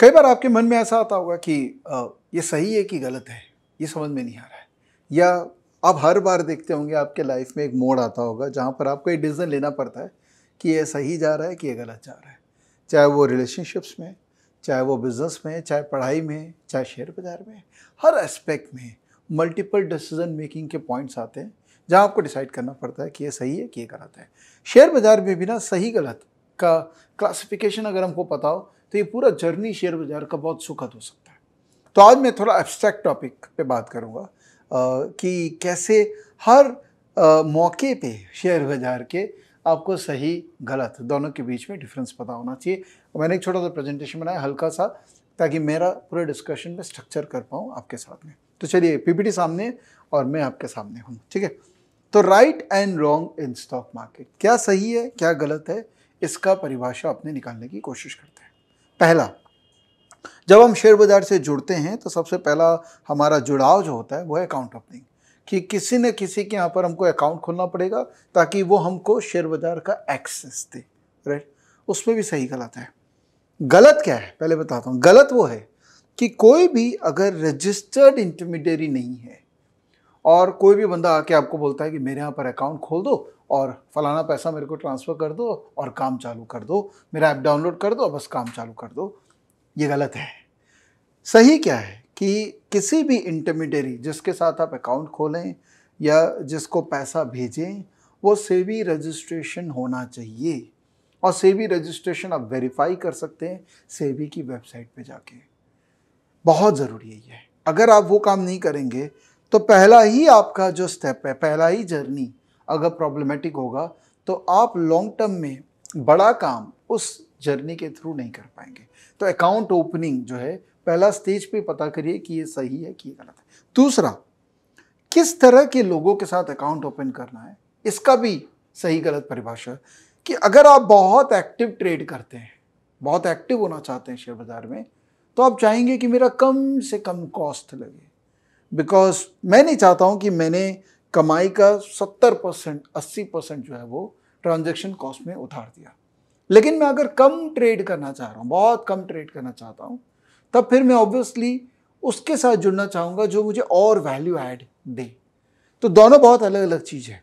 कई बार आपके मन में ऐसा आता होगा कि ये सही है कि गलत है ये समझ में नहीं आ रहा है या आप हर बार देखते होंगे आपके लाइफ में एक मोड़ आता होगा जहाँ पर आपको एक डिसीजन लेना पड़ता है कि ये सही जा रहा है कि ये गलत जा रहा है चाहे वो रिलेशनशिप्स में चाहे वो बिज़नेस में चाहे पढ़ाई में चाहे शेयर बाज़ार में हर एस्पेक्ट में मल्टीपल डिसीजन मेकिंग के पॉइंट्स आते हैं जहाँ आपको डिसाइड करना पड़ता है कि ये सही है कि ये गलत है शेयर बाज़ार में भी ना सही गलत का क्लासिफिकेशन अगर हमको पता हो तो ये पूरा जर्नी शेयर बाजार का बहुत सुखद हो सकता है तो आज मैं थोड़ा एब्स्ट्रैक्ट टॉपिक पे बात करूँगा कि कैसे हर आ, मौके पे शेयर बाजार के आपको सही गलत दोनों के बीच में डिफरेंस पता होना चाहिए मैंने एक छोटा सा प्रेजेंटेशन बनाया हल्का सा ताकि मेरा पूरे डिस्कशन में स्ट्रक्चर कर पाऊँ आपके साथ में तो चलिए पीपीटी सामने और मैं आपके सामने हूँ ठीक है तो right and wrong in stock market क्या सही है क्या गलत है इसका परिभाषा अपने निकालने की कोशिश करते हैं पहला जब हम शेयर बाज़ार से जुड़ते हैं तो सबसे पहला हमारा जुड़ाव जो होता है वो है अकाउंट ओपनिंग कि किसी न किसी के यहाँ पर हमको अकाउंट खोलना पड़ेगा ताकि वो हमको शेयर बाज़ार का एक्सेस दे राइट उसमें भी सही गलत है गलत क्या है पहले बताता हूँ गलत वो है कि कोई भी अगर रजिस्टर्ड इंटरमीडियरी नहीं है और कोई भी बंदा आके आपको बोलता है कि मेरे यहाँ पर अकाउंट खोल दो और फलाना पैसा मेरे को ट्रांसफ़र कर दो और काम चालू कर दो मेरा ऐप डाउनलोड कर दो बस काम चालू कर दो ये गलत है सही क्या है कि किसी भी इंटरमीडियरी जिसके साथ आप अकाउंट खोलें या जिसको पैसा भेजें वो सेवी रजिस्ट्रेशन होना चाहिए और सेवी रजिस्ट्रेशन आप वेरीफाई कर सकते हैं सेवी की वेबसाइट पे जाके बहुत ज़रूरी है ये अगर आप वो काम नहीं करेंगे तो पहला ही आपका जो स्टेप है पहला ही जर्नी अगर प्रॉब्लमेटिक होगा तो आप लॉन्ग टर्म में बड़ा काम उस जर्नी के थ्रू नहीं कर पाएंगे तो अकाउंट ओपनिंग जो है पहला स्टेज पे पता करिए कि ये सही है कि ये गलत है दूसरा किस तरह के लोगों के साथ अकाउंट ओपन करना है इसका भी सही गलत परिभाषा कि अगर आप बहुत एक्टिव ट्रेड करते हैं बहुत एक्टिव होना चाहते हैं शेयर बाज़ार में तो आप चाहेंगे कि मेरा कम से कम कॉस्ट लगे बिकॉज मैं नहीं चाहता हूँ कि मैंने कमाई का 70 परसेंट अस्सी परसेंट जो है वो ट्रांजेक्शन कॉस्ट में उतार दिया लेकिन मैं अगर कम ट्रेड करना चाह रहा हूँ बहुत कम ट्रेड करना चाहता हूँ तब फिर मैं ऑब्वियसली उसके साथ जुड़ना चाहूँगा जो मुझे और वैल्यू ऐड दे तो दोनों बहुत अलग अलग चीज़ है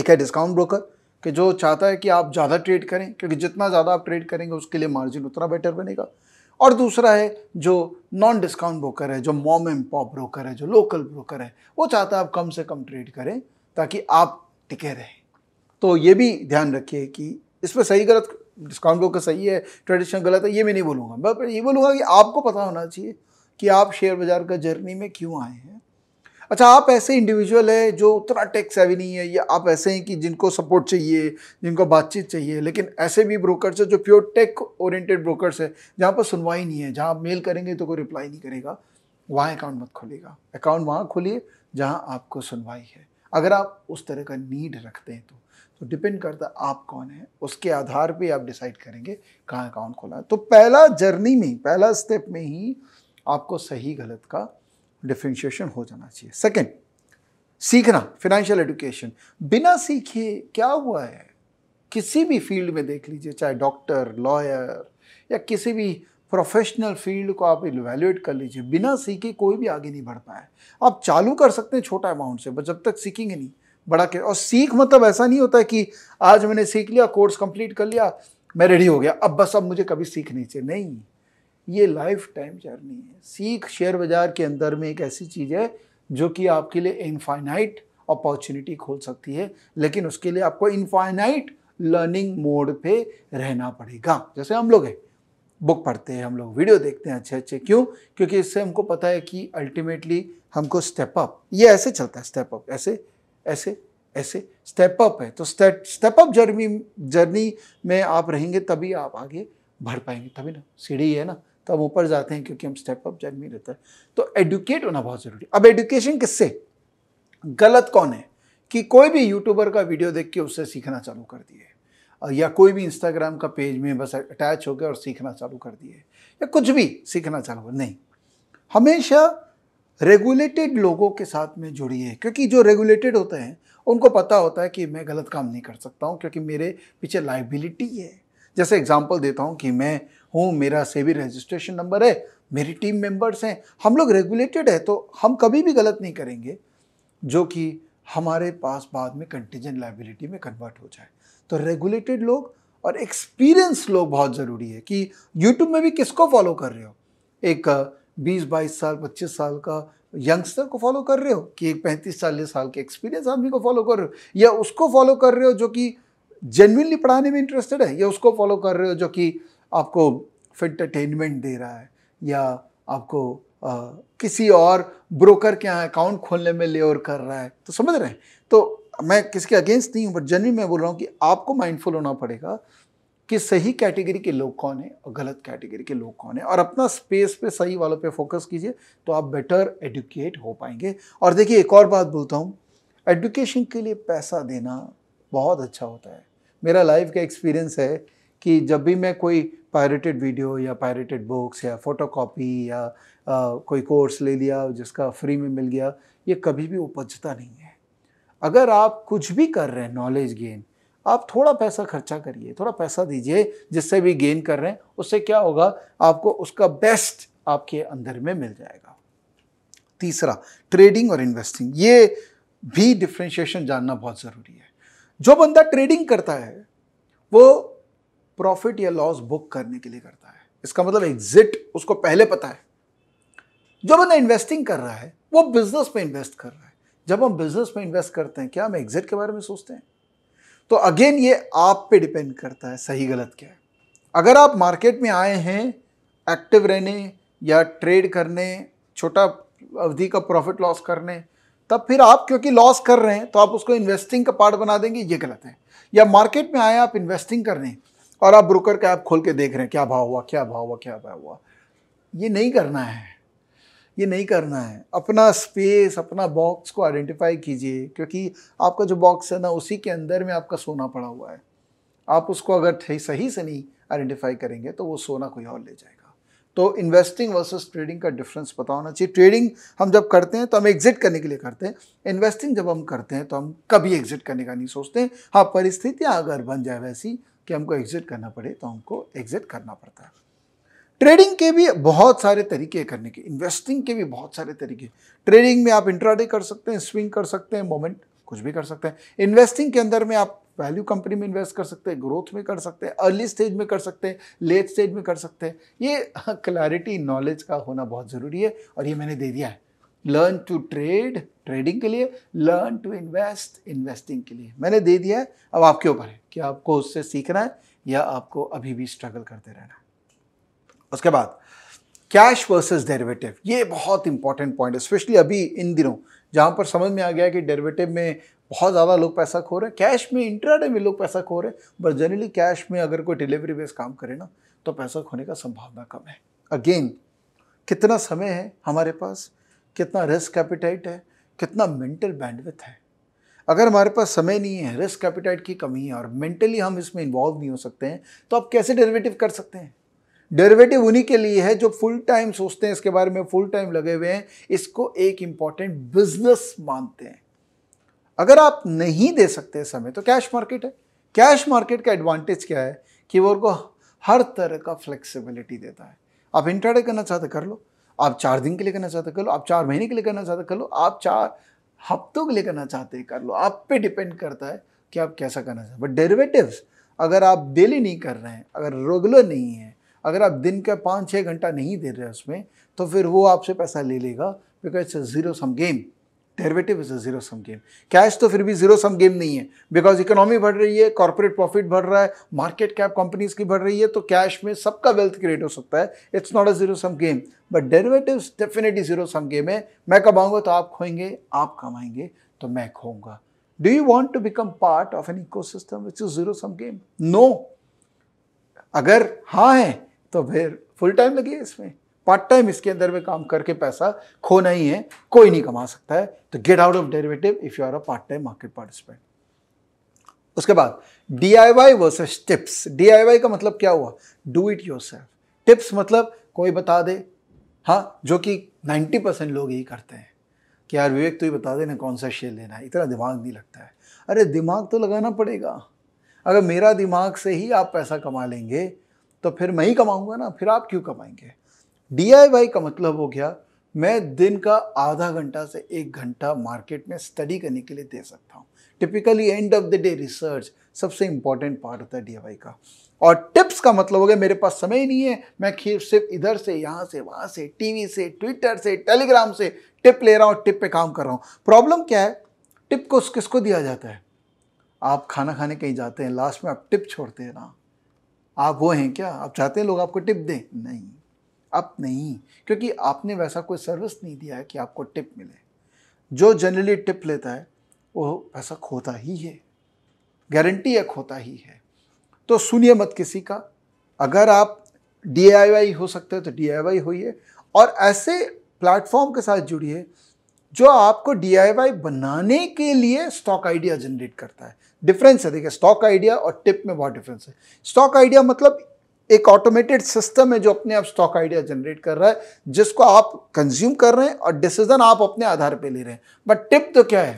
एक है डिस्काउंट ब्रोकर कि जो चाहता है कि आप ज़्यादा ट्रेड करें क्योंकि जितना ज़्यादा आप ट्रेड करेंगे उसके लिए मार्जिन उतना बेटर बनेगा और दूसरा है जो नॉन डिस्काउंट ब्रोकर है जो मॉम एंड पॉप ब्रोकर है जो लोकल ब्रोकर है वो चाहता है आप कम से कम ट्रेड करें ताकि आप टिके रहें तो ये भी ध्यान रखिए कि इसमें सही गलत डिस्काउंट ब्रोकर सही है ट्रेडिशनल गलत है ये मैं नहीं बोलूँगा मैं ये बोलूँगा कि आपको पता होना चाहिए कि आप शेयर बाज़ार का जर्नी में क्यों आए हैं अच्छा आप ऐसे इंडिविजुअल है जो उतना टेक सेवी नहीं है या आप ऐसे हैं कि जिनको सपोर्ट चाहिए जिनको बातचीत चाहिए लेकिन ऐसे भी ब्रोकर्स हैं जो प्योर टेक ओरिएंटेड ब्रोकर्स है जहाँ पर सुनवाई नहीं है जहाँ आप मेल करेंगे तो कोई रिप्लाई नहीं करेगा वहाँ अकाउंट मत खोलेगा अकाउंट वहाँ खोलिए जहाँ आपको सुनवाई है अगर आप उस तरह का नीड रखते हैं तो तो डिपेंड करता है आप कौन है उसके आधार पे आप डिसाइड करेंगे कहाँ अकाउंट खोला है तो पहला जर्नी में पहला स्टेप में ही आपको सही गलत का डिफ्रेंशिएशन हो जाना चाहिए सेकेंड सीखना फिनेंशियल एडुकेशन बिना सीखे क्या हुआ है किसी भी फील्ड में देख लीजिए चाहे डॉक्टर लॉयर या किसी भी प्रोफेशनल फील्ड को आप इवेल्युएट कर लीजिए बिना सीखे कोई भी आगे नहीं बढ़ पाया आप चालू कर सकते हैं छोटा अमाउंट से बट जब तक सीखेंगे नहीं बड़ा के और सीख मतलब ऐसा नहीं होता है कि आज मैंने सीख लिया कोर्स कंप्लीट कर लिया मैं रेडी हो गया अब बस अब मुझे कभी सीखनी चाहिए नहीं ये लाइफ टाइम जर्नी है सीख शेयर बाजार के अंदर में एक ऐसी चीज़ है जो कि आपके लिए इनफाइनाइट अपॉर्चुनिटी खोल सकती है लेकिन उसके लिए आपको इनफाइनाइट लर्निंग मोड पे रहना पड़ेगा जैसे हम लोग हैं बुक पढ़ते हैं हम लोग वीडियो देखते हैं अच्छे अच्छे क्यों क्योंकि इससे हमको पता है कि अल्टीमेटली हमको स्टेप अप ये ऐसे चलता है स्टेप अप ऐसे ऐसे ऐसे स्टेप अप है तो स्टेप अप जर्नी जर्नी में आप रहेंगे तभी आप आगे बढ़ पाएंगे तभी ना सीढ़ी है ना तो हम ऊपर जाते हैं क्योंकि हम स्टेप अप जर्नी रहता है तो एडुकेट होना बहुत ज़रूरी अब एडुकेशन किससे गलत कौन है कि कोई भी यूट्यूबर का वीडियो देख के उससे सीखना चालू कर दिए या कोई भी इंस्टाग्राम का पेज में बस अटैच हो गया और सीखना चालू कर दिए या कुछ भी सीखना चालू कर नहीं हमेशा रेगुलेटेड लोगों के साथ में जुड़िए क्योंकि जो रेगुलेटेड होते हैं उनको पता होता है कि मैं गलत काम नहीं कर सकता हूँ क्योंकि मेरे पीछे लाइबिलिटी है जैसे एग्जाम्पल देता हूँ कि मैं हूँ मेरा सेवी रजिस्ट्रेशन नंबर है मेरी टीम मेंबर्स हैं हम लोग रेगुलेटेड है तो हम कभी भी गलत नहीं करेंगे जो कि हमारे पास बाद में कंटीजन लाइबिलिटी में कन्वर्ट हो जाए तो रेगुलेटेड लोग और एक्सपीरियंस लोग बहुत ज़रूरी है कि यूट्यूब में भी किसको फॉलो कर रहे हो एक बीस बाईस साल पच्चीस साल का यंगस्टर को फॉलो कर रहे हो कि एक पैंतीस चालीस साल के एक्सपीरियंस आदमी को फॉलो कर रहे हो या उसको फॉलो कर रहे हो जो कि जेनविनली पढ़ाने में इंटरेस्टेड है या उसको फॉलो कर रहे हो जो कि आपको फिटरटेनमेंट दे रहा है या आपको आ, किसी और ब्रोकर के यहाँ अकाउंट खोलने में लेवर कर रहा है तो समझ रहे हैं तो मैं किसके अगेंस्ट नहीं हूँ बट जनरली मैं बोल रहा हूँ कि आपको माइंडफुल होना पड़ेगा कि सही कैटेगरी के लोग कौन है और गलत कैटेगरी के लोग कौन है और अपना स्पेस पे सही वालों पे फोकस कीजिए तो आप बेटर एडुकेट हो पाएंगे और देखिए एक और बात बोलता हूँ एडुकेशन के लिए पैसा देना बहुत अच्छा होता है मेरा लाइफ का एक्सपीरियंस है कि जब भी मैं कोई पायरेटेड वीडियो या पायरेटेड बुक्स या फोटो कॉपी या आ, कोई कोर्स ले लिया जिसका फ्री में मिल गया ये कभी भी उपजता नहीं है अगर आप कुछ भी कर रहे हैं नॉलेज गेन आप थोड़ा पैसा खर्चा करिए थोड़ा पैसा दीजिए जिससे भी गेन कर रहे हैं उससे क्या होगा आपको उसका बेस्ट आपके अंदर में मिल जाएगा तीसरा ट्रेडिंग और इन्वेस्टिंग ये भी डिफ्रेंशिएशन जानना बहुत ज़रूरी है जो बंदा ट्रेडिंग करता है वो प्रॉफिट या लॉस बुक करने के लिए करता है इसका मतलब एग्जिट उसको पहले पता है जो बंदा इन्वेस्टिंग कर रहा है वो बिजनेस में इन्वेस्ट कर रहा है जब हम बिजनेस में इन्वेस्ट करते हैं क्या हम एग्जिट के बारे में सोचते हैं तो अगेन ये आप पे डिपेंड करता है सही गलत क्या है अगर आप मार्केट में आए हैं एक्टिव रहने या ट्रेड करने छोटा अवधि का प्रॉफिट लॉस करने तब फिर आप क्योंकि लॉस कर रहे हैं तो आप उसको इन्वेस्टिंग का पार्ट बना देंगे ये गलत है या मार्केट में आए आप इन्वेस्टिंग कर रहे हैं और आप ब्रोकर का ऐप खोल के देख रहे हैं क्या भाव हुआ क्या भाव हुआ क्या भाव हुआ ये नहीं करना है ये नहीं करना है अपना स्पेस अपना बॉक्स को आइडेंटिफाई कीजिए क्योंकि आपका जो बॉक्स है ना उसी के अंदर में आपका सोना पड़ा हुआ है आप उसको अगर सही से नहीं आइडेंटिफाई करेंगे तो वो सोना कोई और ले जाएगा तो इन्वेस्टिंग वर्सेस ट्रेडिंग का डिफरेंस पता होना चाहिए ट्रेडिंग हम जब करते हैं तो हम एग्जिट करने के लिए करते हैं इन्वेस्टिंग जब हम करते हैं तो हम कभी एग्जिट करने का नहीं सोचते हाँ परिस्थितियाँ अगर बन जाए वैसी कि हमको एग्ज़िट करना पड़े तो हमको एग्ज़िट करना पड़ता है ट्रेडिंग के भी बहुत सारे तरीके करने के इन्वेस्टिंग के भी बहुत सारे तरीके ट्रेडिंग में आप इंट्राडे कर सकते हैं स्विंग कर सकते हैं मोमेंट कुछ भी कर सकते हैं इन्वेस्टिंग के अंदर में आप वैल्यू कंपनी में इन्वेस्ट कर सकते हैं ग्रोथ में कर सकते हैं अर्ली स्टेज में कर सकते हैं लेट स्टेज में कर सकते हैं ये क्लैरिटी नॉलेज का होना बहुत ज़रूरी है और ये मैंने दे दिया है लर्न टू ट्रेड ट्रेडिंग के लिए लर्न टू इन्वेस्ट इन्वेस्टिंग के लिए मैंने दे दिया है अब आपके ऊपर है कि आपको उससे सीखना है या आपको अभी भी स्ट्रगल करते रहना है उसके बाद कैश वर्सेस डेरिवेटिव ये बहुत इंपॉर्टेंट पॉइंट है स्पेशली अभी इन दिनों जहाँ पर समझ में आ गया कि डेरिवेटिव में बहुत ज़्यादा लोग पैसा खो रहे हैं कैश में इंटरनेट में लोग पैसा खो रहे हैं बट जनरली कैश में अगर कोई डिलीवरी बेस काम करे ना तो पैसा खोने का संभावना कम है अगेन कितना समय है हमारे पास कितना रिस्क कैपिटाइट है कितना मेंटल बैंडविथ है अगर हमारे पास समय नहीं है रिस्क कैपिटाइट की कमी है और मेंटली हम इसमें इन्वॉल्व नहीं हो सकते हैं तो आप कैसे डेरिवेटिव कर सकते हैं डेरिवेटिव उन्हीं के लिए है जो फुल टाइम सोचते हैं इसके बारे में फुल टाइम लगे हुए हैं इसको एक इंपॉर्टेंट बिजनेस मानते हैं अगर आप नहीं दे सकते समय तो कैश मार्केट है कैश मार्केट का एडवांटेज क्या है कि वो उनको हर तरह का फ्लेक्सिबिलिटी देता है आप इंटरडे करना चाहते कर लो आप चार दिन के लिए करना चाहते कर लो आप चार महीने के लिए करना चाहते कर लो आप चार हफ्तों के लिए करना चाहते हैं कर लो आप पे डिपेंड करता है कि आप कैसा करना चाहते बट डेरिवेटिव्स अगर आप डेली नहीं कर रहे हैं अगर रेगुलर नहीं है अगर आप दिन का पाँच छः घंटा नहीं दे रहे उसमें तो फिर वो आपसे पैसा ले लेगा because it's zero sum game derivative is a zero sum game cash तो फिर भी जीरो सम गेम नहीं है बिकॉज इकोनॉमी बढ़ रही है कॉर्पोरेट प्रॉफिट बढ़ रहा है मार्केट कैप कंपनीज की बढ़ रही है तो कैश में सबका वेल्थ क्रिएट हो सकता है it's not a zero sum game but derivative definitely zero sum game है मैं कमाऊंगा तो आप खोएंगे आप कमाएंगे तो मैं खोऊंगा do you want to become part of an ecosystem which is zero sum game no अगर हाँ है तो फिर फुल टाइम लगे इसमें पार्ट टाइम इसके अंदर में काम करके पैसा खोना ही है कोई नहीं कमा सकता है तो get out of derivative if you are a part time market participant उसके बाद D I Y versus tips D I Y का मतलब क्या हुआ do it yourself tips मतलब कोई बता दे हाँ जो कि 90 परसेंट लोग यही करते हैं कि यार विवेक तू ही बता दे ना कौन सा शेयर लेना है इतना दिमाग नहीं लगता है अरे दिमाग तो लगाना पड़ेगा अगर मेरा दिमाग से ही आप पैसा कमा लेंगे तो फिर मैं ही कमाऊंगा ना फिर आप क्यों कमाएंगे डी का मतलब हो गया मैं दिन का आधा घंटा से एक घंटा मार्केट में स्टडी करने के लिए दे सकता हूँ typically end of the day research सबसे इंपॉर्टेंट पार्ट होता है डी का और टिप्स का मतलब हो गया मेरे पास समय ही नहीं है मैं खीर सिर्फ इधर से यहाँ से वहाँ से टीवी से ट्विटर से टेलीग्राम से टिप ले रहा हूँ टिप पे काम कर रहा हूँ प्रॉब्लम क्या है टिप को किसको दिया जाता है आप खाना खाने कहीं जाते हैं लास्ट में आप टिप छोड़ते हैं ना आप वो हैं क्या आप चाहते हैं लोग आपको टिप दें नहीं अब नहीं क्योंकि आपने वैसा कोई सर्विस नहीं दिया है कि आपको टिप मिले जो जनरली टिप लेता है वो पैसा खोता ही है गारंटी है खोता ही है तो सुनिए मत किसी का अगर आप डी हो सकते हो तो डी होइए और ऐसे प्लेटफॉर्म के साथ जुड़िए जो आपको डी बनाने के लिए स्टॉक आइडिया जनरेट करता है डिफरेंस है देखिए स्टॉक आइडिया और टिप में बहुत डिफरेंस है स्टॉक आइडिया मतलब एक ऑटोमेटेड सिस्टम है जो अपने आप स्टॉक आइडिया जनरेट कर रहा है जिसको आप कंज्यूम कर रहे हैं और डिसीजन आप अपने आधार पे ले रहे हैं बट टिप तो क्या है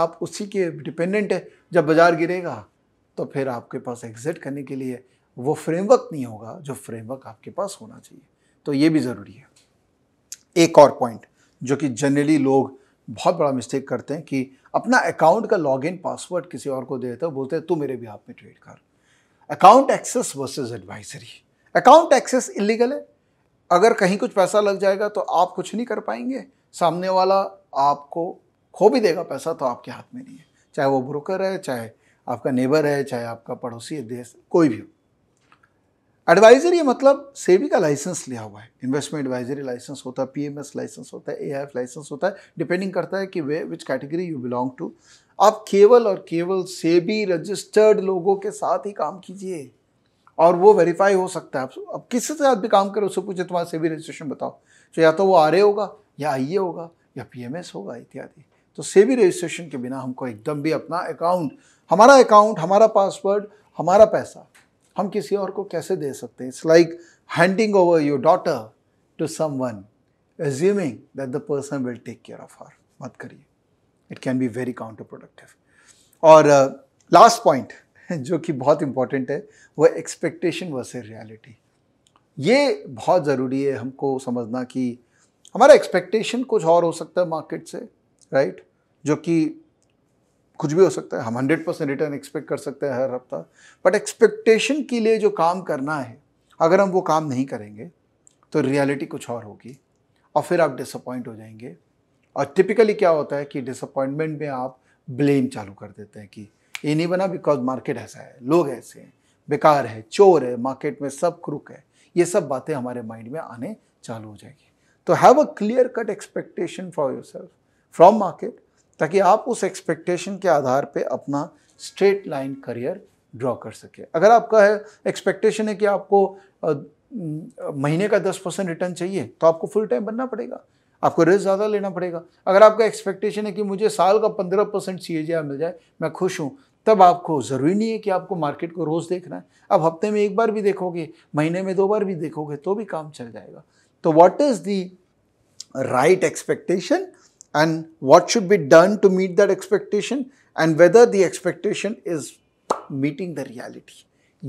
आप उसी के डिपेंडेंट है जब बाजार गिरेगा तो फिर आपके पास एग्जिट करने के लिए वो फ्रेमवर्क नहीं होगा जो फ्रेमवर्क आपके पास होना चाहिए तो ये भी ज़रूरी है एक और पॉइंट जो कि जनरली लोग बहुत बड़ा मिस्टेक करते हैं कि अपना अकाउंट का लॉगिन पासवर्ड किसी और को दे देते हो बोलते हैं तू मेरे भी आप में ट्रेड कर account access versus advisory account access illegal है अगर कहीं कुछ पैसा लग जाएगा तो आप कुछ नहीं कर पाएंगे सामने वाला आपको खो भी देगा पैसा तो आपके हाथ में नहीं है चाहे वो ब्रोकर है चाहे आपका नेबर है चाहे आपका पड़ोसी है देश कोई भी हो एडवाइजरी मतलब सेबी का लाइसेंस लिया हुआ है इन्वेस्टमेंट एडवाइजरी लाइसेंस होता है पीएमएस लाइसेंस होता है एआईएफ लाइसेंस होता है डिपेंडिंग करता है कि way which category you belong to आप केवल और केवल सेबी रजिस्टर्ड लोगों के साथ ही काम कीजिए और वो वेरीफाई हो सकता है अब किसी के साथ भी काम करो उससे पूछे तुम्हारा सेबी रजिस्ट्रेशन बताओ तो या तो वो आर होगा या आई होगा या पी होगा इत्यादि तो सेबी रजिस्ट्रेशन के बिना हमको एकदम भी अपना अकाउंट हमारा अकाउंट हमारा पासवर्ड हमारा पैसा हम किसी और को कैसे दे सकते हैं it's like handing over your daughter to someone assuming that the person will take care of her मत करिए it can be very counterproductive और लास्ट uh, पॉइंट जो कि बहुत इंपॉर्टेंट है वो एक्सपेक्टेशन वर्सेज रियलिटी ये बहुत ज़रूरी है हमको समझना कि हमारा एक्सपेक्टेशन कुछ और हो सकता है मार्केट से राइट right? जो कि कुछ भी हो सकता है हम हंड्रेड परसेंट रिटर्न एक्सपेक्ट कर सकते हैं हर हफ्ता बट एक्सपेक्टेशन के लिए जो काम करना है अगर हम वो काम नहीं करेंगे तो रियलिटी कुछ और होगी और फिर आप डिसअपॉइंट हो जाएंगे और टिपिकली क्या होता है कि डिसअपॉइंटमेंट में आप ब्लेम चालू कर देते हैं कि ये नहीं बना बिकॉज मार्केट ऐसा है लोग ऐसे हैं बेकार है चोर है मार्केट में सब क्रुक है ये सब बातें हमारे माइंड में आने चालू हो जाएगी तो have a clear cut expectation for yourself from market ताकि आप उस एक्सपेक्टेशन के आधार पे अपना स्ट्रेट लाइन करियर ड्रॉ कर सके अगर आपका है एक्सपेक्टेशन है कि आपको महीने का दस परसेंट रिटर्न चाहिए तो आपको फुल टाइम बनना पड़ेगा आपको रिस्क ज़्यादा लेना पड़ेगा अगर आपका एक्सपेक्टेशन है कि मुझे साल का पंद्रह परसेंट सी मिल जाए मैं खुश हूँ तब आपको ज़रूरी नहीं है कि आपको मार्केट को रोज़ देखना है अब हफ्ते में एक बार भी देखोगे महीने में दो बार भी देखोगे तो भी काम चल जाएगा तो what is the right expectation and what should be done to meet that expectation and whether the expectation is meeting the reality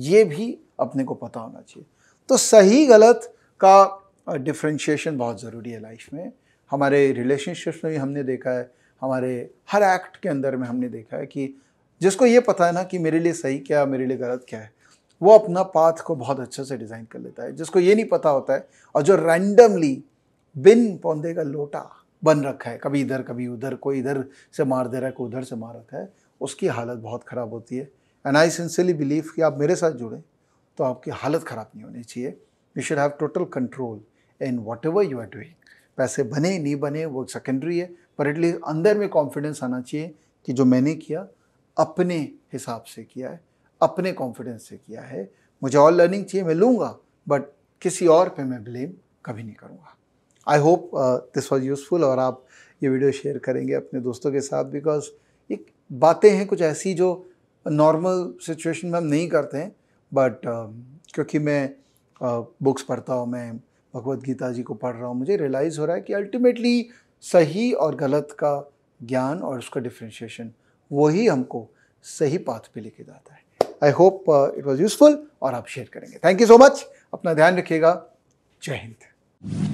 ये भी अपने को पता होना चाहिए तो सही गलत का डिफ्रेंशिएशन बहुत ज़रूरी है लाइफ में हमारे रिलेशनशिप्स में भी हमने देखा है हमारे हर एक्ट के अंदर में हमने देखा है कि जिसको ये पता है ना कि मेरे लिए सही क्या है मेरे लिए गलत क्या है वो अपना पाथ को बहुत अच्छे से डिज़ाइन कर लेता है जिसको ये नहीं पता होता है और जो रैंडमली बिन पौधे का लोटा बन रखा है कभी इधर कभी उधर कोई इधर से मार दे रहा है कोई उधर से मार रखा है उसकी हालत बहुत ख़राब होती है एंड आई सिंसियरली बिलीव कि आप मेरे साथ जुड़ें तो आपकी हालत ख़राब नहीं होनी चाहिए you should have total control in whatever you are doing पैसे बने नहीं बने वो सेकेंडरी है पर एटलीस्ट अंदर में कॉन्फिडेंस आना चाहिए कि जो मैंने किया अपने हिसाब से किया है अपने कॉन्फिडेंस से किया है मुझे और लर्निंग चाहिए मैं लूँगा बट किसी और पे मैं ब्लेम कभी नहीं करूँगा I hope this was useful और आप ये वीडियो शेयर करेंगे अपने दोस्तों के साथ बिकॉज एक बातें हैं कुछ ऐसी जो नॉर्मल सिचुएशन में हम नहीं करते हैं बट uh, um, क्योंकि मैं बुक्स uh, पढ़ता हूँ मैं भगवत गीता जी को पढ़ रहा हूँ मुझे रियलाइज़ हो रहा है कि अल्टीमेटली सही और गलत का ज्ञान और उसका डिफ्रेंशिएशन वही हमको सही पाथ पे लेके जाता है I hope it was useful और आप शेयर करेंगे थैंक यू सो मच अपना ध्यान रखिएगा जय हिंद